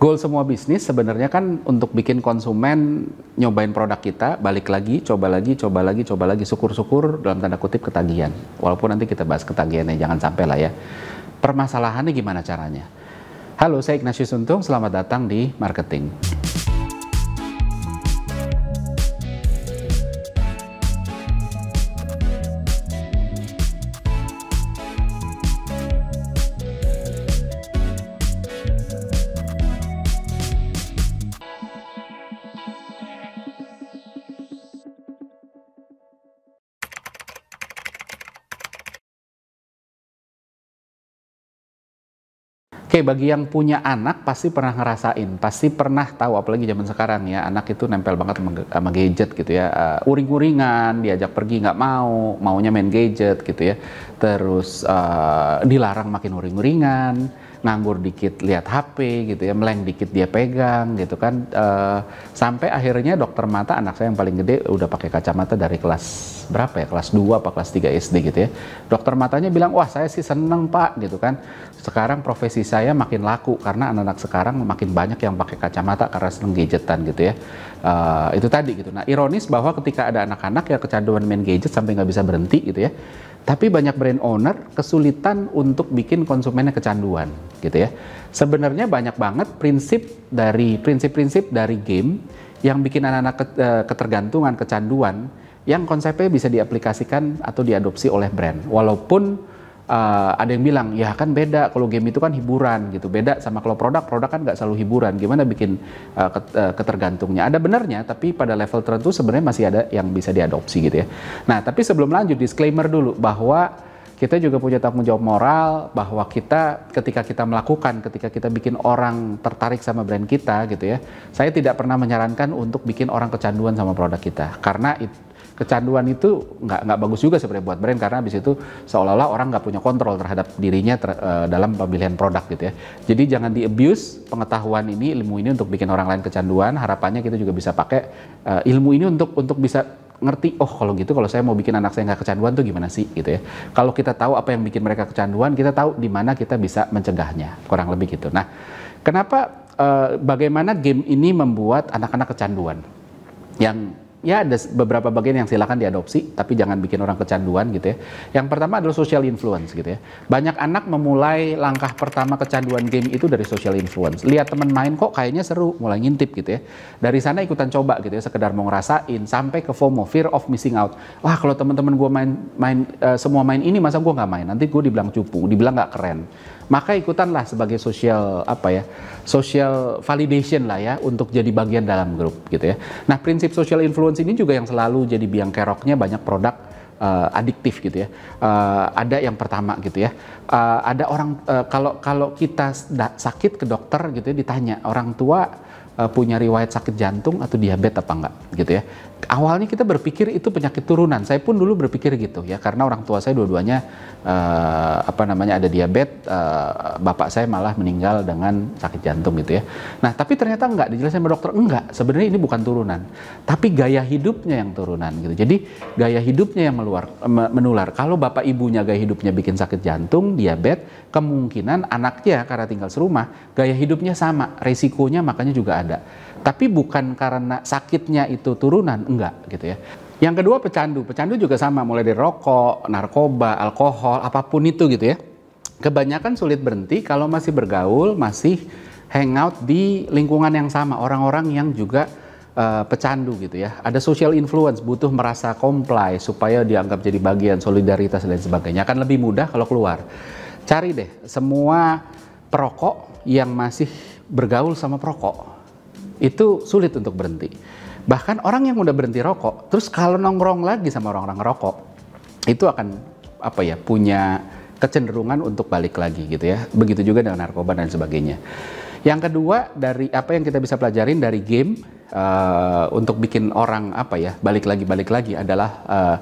Goal semua bisnis sebenarnya kan untuk bikin konsumen nyobain produk kita, balik lagi, coba lagi, coba lagi, coba lagi, syukur-syukur dalam tanda kutip ketagihan. Walaupun nanti kita bahas ketagihannya, jangan sampai lah ya. Permasalahannya gimana caranya? Halo, saya Ignatius Untung, selamat datang di Marketing. Oke, bagi yang punya anak pasti pernah ngerasain, pasti pernah tahu apalagi zaman sekarang ya, anak itu nempel banget sama gadget gitu ya. Uh, uring-uringan, diajak pergi nggak mau, maunya main gadget gitu ya. Terus uh, dilarang makin uring-uringan nganggur dikit lihat HP gitu ya, meleng dikit dia pegang gitu kan. E, sampai akhirnya dokter mata anak saya yang paling gede udah pakai kacamata dari kelas berapa ya? Kelas 2 apa kelas 3 SD gitu ya. Dokter matanya bilang, "Wah, saya sih seneng, Pak." gitu kan. Sekarang profesi saya makin laku karena anak-anak sekarang makin banyak yang pakai kacamata karena seneng gadgetan gitu ya. Uh, itu tadi gitu. Nah, ironis bahwa ketika ada anak-anak ya kecanduan main gadget sampai nggak bisa berhenti gitu ya tapi banyak brand owner kesulitan untuk bikin konsumennya kecanduan, gitu ya. Sebenarnya banyak banget prinsip dari prinsip-prinsip dari game yang bikin anak-anak eh, ketergantungan, kecanduan, yang konsepnya bisa diaplikasikan atau diadopsi oleh brand. Walaupun uh, ada yang bilang ya kan beda kalau game itu kan hiburan gitu beda sama kalau produk produk kan nggak selalu hiburan gimana bikin uh, ketergantungnya ada benernya tapi pada level tertentu sebenarnya masih ada yang bisa diadopsi gitu ya nah tapi sebelum lanjut disclaimer dulu bahwa kita juga punya tanggung jawab moral bahwa kita ketika kita melakukan ketika kita bikin orang tertarik sama brand kita gitu ya saya tidak pernah menyarankan untuk bikin orang kecanduan sama produk kita karena itu kecanduan itu nggak nggak bagus juga sebenarnya buat brand karena habis itu seolah-olah orang nggak punya kontrol terhadap dirinya ter, uh, dalam pemilihan produk gitu ya. Jadi jangan di abuse pengetahuan ini ilmu ini untuk bikin orang lain kecanduan. Harapannya kita juga bisa pakai uh, ilmu ini untuk untuk bisa ngerti oh kalau gitu kalau saya mau bikin anak saya nggak kecanduan tuh gimana sih gitu ya kalau kita tahu apa yang bikin mereka kecanduan kita tahu di mana kita bisa mencegahnya kurang lebih gitu nah kenapa uh, bagaimana game ini membuat anak-anak kecanduan yang ya ada beberapa bagian yang silakan diadopsi tapi jangan bikin orang kecanduan gitu ya. Yang pertama adalah social influence gitu ya. Banyak anak memulai langkah pertama kecanduan game itu dari social influence. Lihat teman main kok kayaknya seru, mulai ngintip gitu ya. Dari sana ikutan coba gitu ya, sekedar mau ngerasain sampai ke FOMO, fear of missing out. Wah, kalau teman-teman gue main main uh, semua main ini masa gue nggak main? Nanti gue dibilang cupu, dibilang nggak keren. Maka ikutanlah sebagai social apa ya? Social validation lah ya untuk jadi bagian dalam grup gitu ya. Nah, prinsip social influence di ini juga yang selalu jadi biang keroknya banyak produk uh, adiktif gitu ya. Uh, ada yang pertama gitu ya. Uh, ada orang uh, kalau kalau kita sakit ke dokter gitu ya ditanya orang tua punya riwayat sakit jantung atau diabetes apa enggak gitu ya awalnya kita berpikir itu penyakit turunan. Saya pun dulu berpikir gitu ya karena orang tua saya dua-duanya uh, apa namanya ada diabetes, uh, bapak saya malah meninggal dengan sakit jantung gitu ya. Nah, tapi ternyata enggak dijelasin sama dokter, enggak. Sebenarnya ini bukan turunan, tapi gaya hidupnya yang turunan gitu. Jadi gaya hidupnya yang meluar, menular. Kalau bapak ibunya gaya hidupnya bikin sakit jantung, diabetes, kemungkinan anaknya karena tinggal serumah, gaya hidupnya sama, resikonya makanya juga ada. Tapi bukan karena sakitnya itu turunan, enggak gitu ya. Yang kedua pecandu, pecandu juga sama mulai dari rokok, narkoba, alkohol, apapun itu gitu ya. Kebanyakan sulit berhenti kalau masih bergaul, masih hangout di lingkungan yang sama, orang-orang yang juga uh, pecandu gitu ya. Ada social influence, butuh merasa comply supaya dianggap jadi bagian solidaritas dan sebagainya. Akan lebih mudah kalau keluar. Cari deh semua perokok yang masih bergaul sama perokok itu sulit untuk berhenti. Bahkan orang yang udah berhenti rokok, terus kalau nongkrong lagi sama orang-orang rokok, itu akan apa ya punya kecenderungan untuk balik lagi gitu ya. Begitu juga dengan narkoba dan sebagainya. Yang kedua dari apa yang kita bisa pelajarin dari game uh, untuk bikin orang apa ya balik lagi balik lagi adalah uh,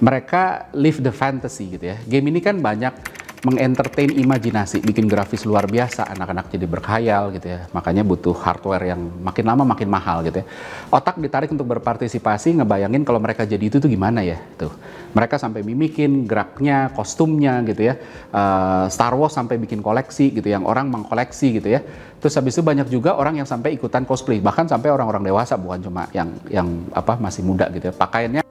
mereka live the fantasy gitu ya. Game ini kan banyak mengentertain imajinasi, bikin grafis luar biasa, anak-anak jadi berkhayal gitu ya. Makanya butuh hardware yang makin lama makin mahal gitu ya. Otak ditarik untuk berpartisipasi, ngebayangin kalau mereka jadi itu tuh gimana ya tuh. Gitu. Mereka sampai mimikin geraknya, kostumnya gitu ya. Uh, Star Wars sampai bikin koleksi gitu yang orang mengkoleksi gitu ya. Terus habis itu banyak juga orang yang sampai ikutan cosplay, bahkan sampai orang-orang dewasa bukan cuma yang yang apa masih muda gitu ya. Pakaiannya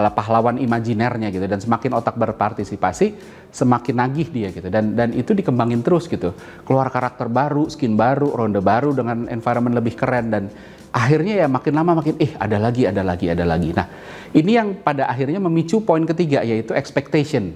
ala pahlawan imajinernya gitu dan semakin otak berpartisipasi semakin nagih dia gitu dan dan itu dikembangin terus gitu keluar karakter baru skin baru ronde baru dengan environment lebih keren dan akhirnya ya makin lama makin eh ada lagi ada lagi ada lagi nah ini yang pada akhirnya memicu poin ketiga yaitu expectation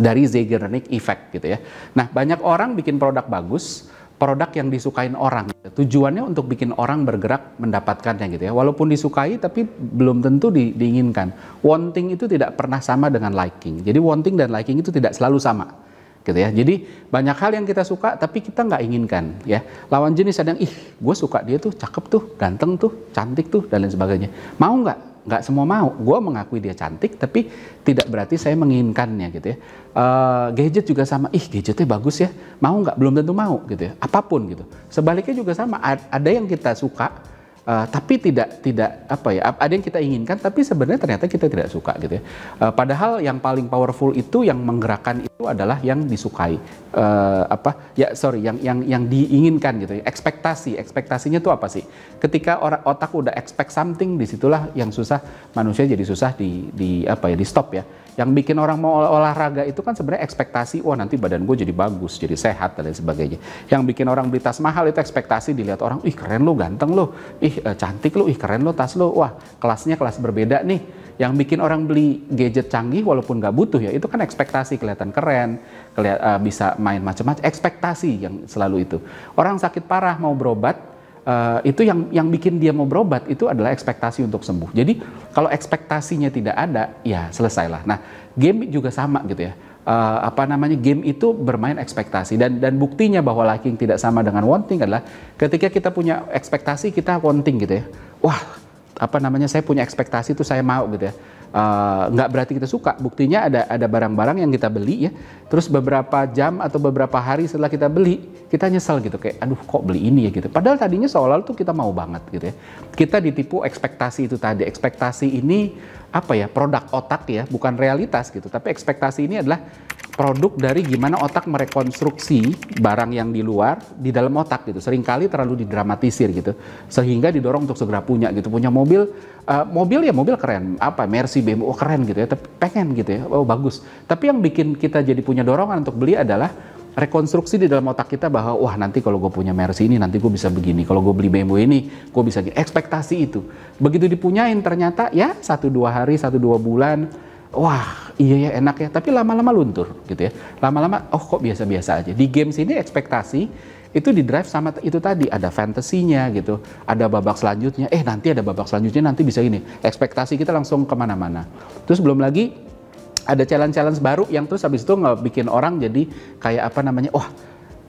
dari Zeigarnik effect gitu ya nah banyak orang bikin produk bagus produk yang disukain orang. Gitu. Tujuannya untuk bikin orang bergerak mendapatkannya gitu ya. Walaupun disukai tapi belum tentu di, diinginkan. Wanting itu tidak pernah sama dengan liking. Jadi wanting dan liking itu tidak selalu sama gitu ya. Jadi banyak hal yang kita suka tapi kita nggak inginkan ya. Lawan jenis ada yang ih gue suka dia tuh cakep tuh, ganteng tuh, cantik tuh dan lain sebagainya. Mau nggak nggak semua mau. Gue mengakui dia cantik, tapi tidak berarti saya menginginkannya gitu ya. Uh, gadget juga sama, ih gadgetnya bagus ya, mau nggak? Belum tentu mau gitu ya. Apapun gitu. Sebaliknya juga sama, ada yang kita suka, Uh, tapi tidak tidak apa ya ada yang kita inginkan tapi sebenarnya ternyata kita tidak suka gitu ya uh, padahal yang paling powerful itu yang menggerakkan itu adalah yang disukai uh, apa ya sorry yang yang yang diinginkan gitu ya ekspektasi ekspektasinya itu apa sih ketika orang otak udah expect something disitulah yang susah manusia jadi susah di di apa ya di stop ya yang bikin orang mau olahraga itu kan sebenarnya ekspektasi, wah nanti badan gue jadi bagus, jadi sehat dan lain sebagainya. Yang bikin orang beli tas mahal itu ekspektasi dilihat orang, ih keren lo, ganteng lo, ih eh, cantik lo, ih keren lo, tas lo, wah kelasnya kelas berbeda nih. Yang bikin orang beli gadget canggih walaupun nggak butuh ya, itu kan ekspektasi kelihatan keren, kelihatan eh, bisa main macam-macam, ekspektasi yang selalu itu. Orang sakit parah mau berobat, Eh, itu yang yang bikin dia mau berobat itu adalah ekspektasi untuk sembuh. Jadi kalau ekspektasinya tidak ada, ya selesailah. Nah, game juga sama gitu ya. Uh, apa namanya game itu bermain ekspektasi dan dan buktinya bahwa liking tidak sama dengan wanting adalah ketika kita punya ekspektasi kita wanting gitu ya. Wah, apa namanya saya punya ekspektasi itu saya mau gitu ya Eh, nggak uh, berarti kita suka. Buktinya ada ada barang-barang yang kita beli ya. Terus beberapa jam atau beberapa hari setelah kita beli, kita nyesel gitu kayak aduh kok beli ini ya gitu. Padahal tadinya seolah-olah tuh kita mau banget gitu ya. Kita ditipu ekspektasi itu tadi. Ekspektasi ini apa ya? produk otak ya, bukan realitas gitu. Tapi ekspektasi ini adalah produk dari gimana otak merekonstruksi barang yang di luar di dalam otak gitu. Seringkali terlalu didramatisir gitu. Sehingga didorong untuk segera punya gitu. Punya mobil, uh, mobil ya mobil keren. Apa Mercy BMW oh, keren gitu ya. Tapi pengen gitu ya. Oh bagus. Tapi yang bikin kita jadi punya dorongan untuk beli adalah rekonstruksi di dalam otak kita bahwa wah nanti kalau gue punya Mercy ini nanti gue bisa begini kalau gue beli BMW ini gue bisa gini ekspektasi itu begitu dipunyain ternyata ya satu dua hari satu dua bulan wah iya ya enak ya, tapi lama-lama luntur gitu ya. Lama-lama oh kok biasa-biasa aja. Di games ini ekspektasi itu di drive sama itu tadi ada fantasinya gitu, ada babak selanjutnya. Eh nanti ada babak selanjutnya nanti bisa ini. Ekspektasi kita langsung kemana-mana. Terus belum lagi ada challenge-challenge baru yang terus habis itu nggak bikin orang jadi kayak apa namanya, wah oh,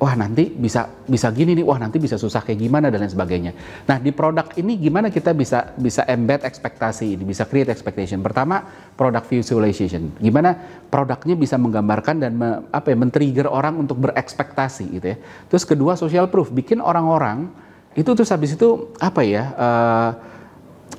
wah nanti bisa bisa gini nih, wah nanti bisa susah kayak gimana dan lain sebagainya. Nah di produk ini gimana kita bisa bisa embed ekspektasi ini, bisa create expectation. Pertama product visualization, gimana produknya bisa menggambarkan dan me, apa ya, men-trigger orang untuk berekspektasi gitu ya. Terus kedua social proof, bikin orang-orang itu terus habis itu apa ya uh,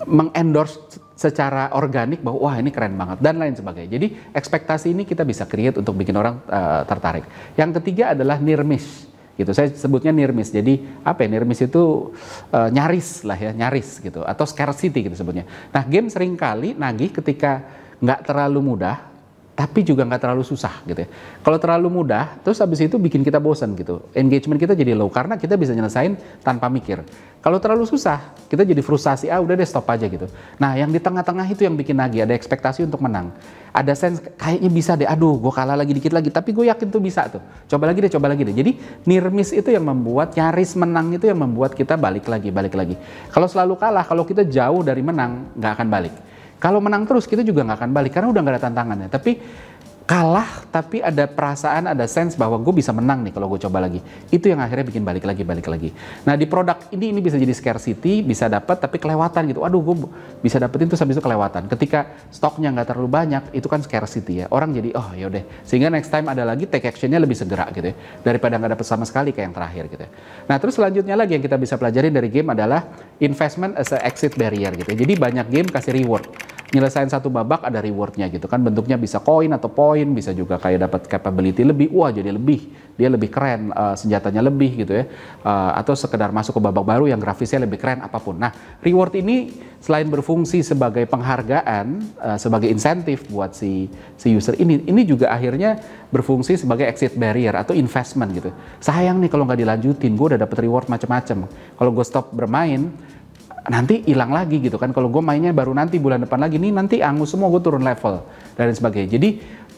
mengendorse secara organik bahwa wah ini keren banget dan lain sebagainya. Jadi ekspektasi ini kita bisa create untuk bikin orang uh, tertarik. Yang ketiga adalah near miss gitu. Saya sebutnya near miss Jadi apa ya miss itu uh, nyaris lah ya, nyaris gitu atau scarcity gitu sebutnya. Nah, game seringkali nagih ketika nggak terlalu mudah tapi juga nggak terlalu susah gitu ya. Kalau terlalu mudah, terus habis itu bikin kita bosan gitu. Engagement kita jadi low karena kita bisa nyelesain tanpa mikir. Kalau terlalu susah, kita jadi frustasi, ah udah deh stop aja gitu. Nah yang di tengah-tengah itu yang bikin lagi, ada ekspektasi untuk menang. Ada sense, kayaknya bisa deh, aduh gue kalah lagi dikit lagi, tapi gue yakin tuh bisa tuh. Coba lagi deh, coba lagi deh. Jadi nirmis itu yang membuat, nyaris menang itu yang membuat kita balik lagi, balik lagi. Kalau selalu kalah, kalau kita jauh dari menang, nggak akan balik. Kalau menang terus kita juga nggak akan balik karena udah nggak ada tantangannya. Tapi kalah tapi ada perasaan ada sense bahwa gue bisa menang nih kalau gue coba lagi itu yang akhirnya bikin balik lagi balik lagi nah di produk ini ini bisa jadi scarcity bisa dapat tapi kelewatan gitu aduh gue bisa dapetin tuh sampai itu kelewatan ketika stoknya nggak terlalu banyak itu kan scarcity ya orang jadi oh yaudah sehingga next time ada lagi take actionnya lebih segera gitu ya daripada nggak dapet sama sekali kayak yang terakhir gitu ya. nah terus selanjutnya lagi yang kita bisa pelajari dari game adalah investment as a exit barrier gitu ya. jadi banyak game kasih reward nyelesain satu babak ada rewardnya gitu kan bentuknya bisa koin atau poin bisa juga kayak dapat capability lebih wah jadi lebih dia lebih keren uh, senjatanya lebih gitu ya uh, atau sekedar masuk ke babak baru yang grafisnya lebih keren apapun nah reward ini selain berfungsi sebagai penghargaan uh, sebagai insentif buat si si user ini ini juga akhirnya berfungsi sebagai exit barrier atau investment gitu sayang nih kalau nggak dilanjutin gue udah dapet reward macam-macam kalau gue stop bermain nanti hilang lagi gitu kan kalau gue mainnya baru nanti bulan depan lagi nih nanti angus semua gue turun level dan sebagainya jadi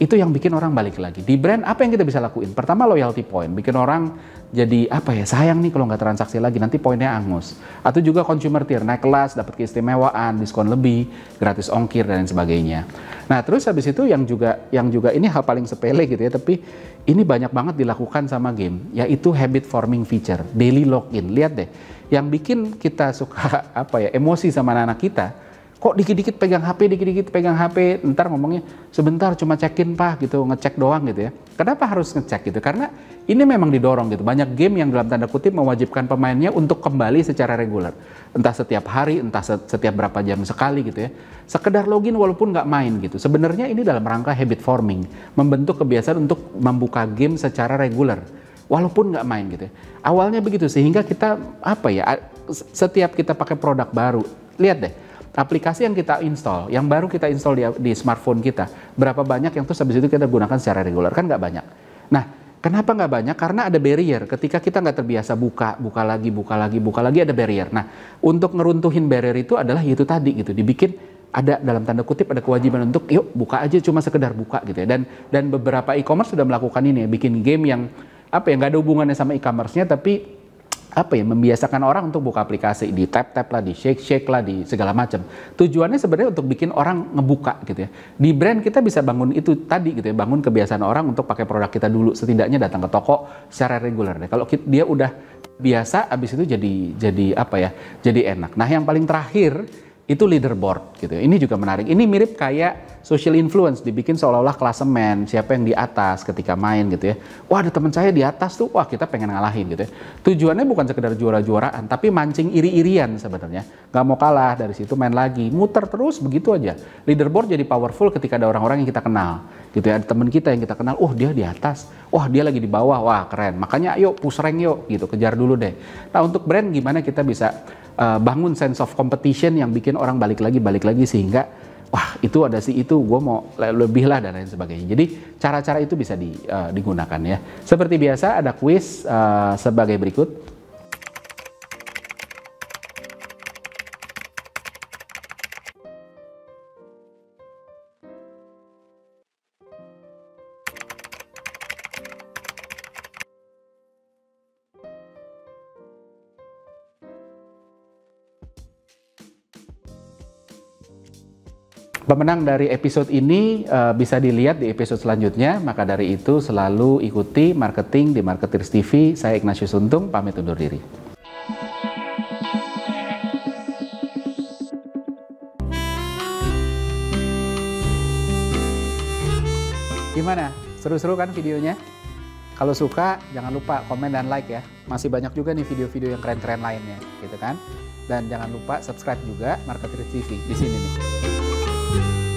itu yang bikin orang balik lagi. Di brand apa yang kita bisa lakuin? Pertama loyalty point, bikin orang jadi apa ya sayang nih kalau nggak transaksi lagi nanti poinnya angus. Atau juga consumer tier naik kelas, dapat keistimewaan, diskon lebih, gratis ongkir dan lain sebagainya. Nah terus habis itu yang juga yang juga ini hal paling sepele gitu ya, tapi ini banyak banget dilakukan sama game, yaitu habit forming feature, daily login. Lihat deh, yang bikin kita suka apa ya emosi sama anak-anak kita kok dikit-dikit pegang HP, dikit-dikit pegang HP, ntar ngomongnya sebentar cuma cekin pak gitu, ngecek doang gitu ya. Kenapa harus ngecek gitu? Karena ini memang didorong gitu. Banyak game yang dalam tanda kutip mewajibkan pemainnya untuk kembali secara reguler. Entah setiap hari, entah setiap berapa jam sekali gitu ya. Sekedar login walaupun nggak main gitu. Sebenarnya ini dalam rangka habit forming. Membentuk kebiasaan untuk membuka game secara reguler. Walaupun nggak main gitu ya. Awalnya begitu sehingga kita apa ya setiap kita pakai produk baru lihat deh aplikasi yang kita install, yang baru kita install di, di smartphone kita, berapa banyak yang terus habis itu kita gunakan secara reguler? Kan nggak banyak. Nah, kenapa nggak banyak? Karena ada barrier. Ketika kita nggak terbiasa buka, buka lagi, buka lagi, buka lagi, ada barrier. Nah, untuk ngeruntuhin barrier itu adalah itu tadi gitu, dibikin ada dalam tanda kutip ada kewajiban untuk yuk buka aja cuma sekedar buka gitu ya dan dan beberapa e-commerce sudah melakukan ini ya bikin game yang apa ya nggak ada hubungannya sama e-commerce-nya tapi apa ya membiasakan orang untuk buka aplikasi di tap tap lah di shake shake lah di segala macam tujuannya sebenarnya untuk bikin orang ngebuka gitu ya di brand kita bisa bangun itu tadi gitu ya bangun kebiasaan orang untuk pakai produk kita dulu setidaknya datang ke toko secara reguler deh kalau dia udah biasa abis itu jadi jadi apa ya jadi enak nah yang paling terakhir itu leaderboard gitu. Ini juga menarik. Ini mirip kayak social influence dibikin seolah-olah klasemen siapa yang di atas ketika main gitu ya. Wah, ada teman saya di atas tuh. Wah, kita pengen ngalahin gitu ya. Tujuannya bukan sekedar juara-juaraan, tapi mancing iri-irian sebenarnya. Gak mau kalah dari situ main lagi, muter terus begitu aja. Leaderboard jadi powerful ketika ada orang-orang yang kita kenal gitu ya. Ada teman kita yang kita kenal, oh dia di atas. Wah, dia lagi di bawah. Wah, keren. Makanya ayo push rank yuk gitu, kejar dulu deh. Nah, untuk brand gimana kita bisa uh, bangun sense of competition yang bikin orang balik lagi balik lagi sehingga wah itu ada si itu gue mau lebih lah dan lain sebagainya jadi cara-cara itu bisa di, uh, digunakan ya seperti biasa ada quiz uh, sebagai berikut Pemenang dari episode ini uh, bisa dilihat di episode selanjutnya. Maka dari itu selalu ikuti marketing di Marketers TV. Saya Ignatius Untung pamit undur diri. Gimana? Seru-seru kan videonya? Kalau suka jangan lupa komen dan like ya. Masih banyak juga nih video-video yang keren-keren lainnya, gitu kan? Dan jangan lupa subscribe juga Marketer TV di sini nih. Thank you.